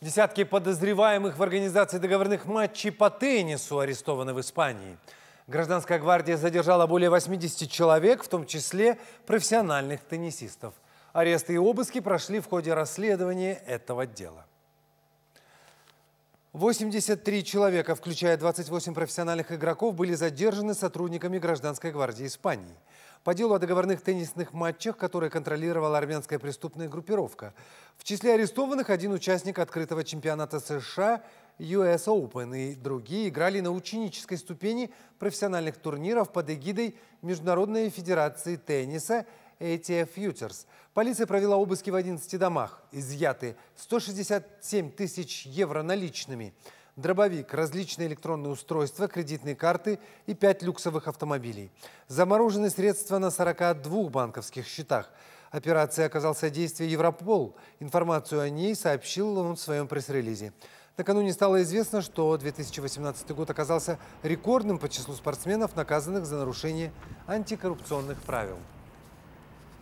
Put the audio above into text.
Десятки подозреваемых в организации договорных матчей по теннису арестованы в Испании. Гражданская гвардия задержала более 80 человек, в том числе профессиональных теннисистов. Аресты и обыски прошли в ходе расследования этого дела. 83 человека, включая 28 профессиональных игроков, были задержаны сотрудниками Гражданской гвардии Испании – по делу о договорных теннисных матчах, которые контролировала армянская преступная группировка. В числе арестованных один участник открытого чемпионата США US Open и другие играли на ученической ступени профессиональных турниров под эгидой Международной Федерации Тенниса ATF Futures. Полиция провела обыски в 11 домах. Изъяты 167 тысяч евро наличными – дробовик, различные электронные устройства, кредитные карты и 5 люксовых автомобилей. Заморожены средства на 42 банковских счетах. Операция оказал содействие Европол. Информацию о ней сообщил он в своем пресс-релизе. Накануне стало известно, что 2018 год оказался рекордным по числу спортсменов, наказанных за нарушение антикоррупционных правил.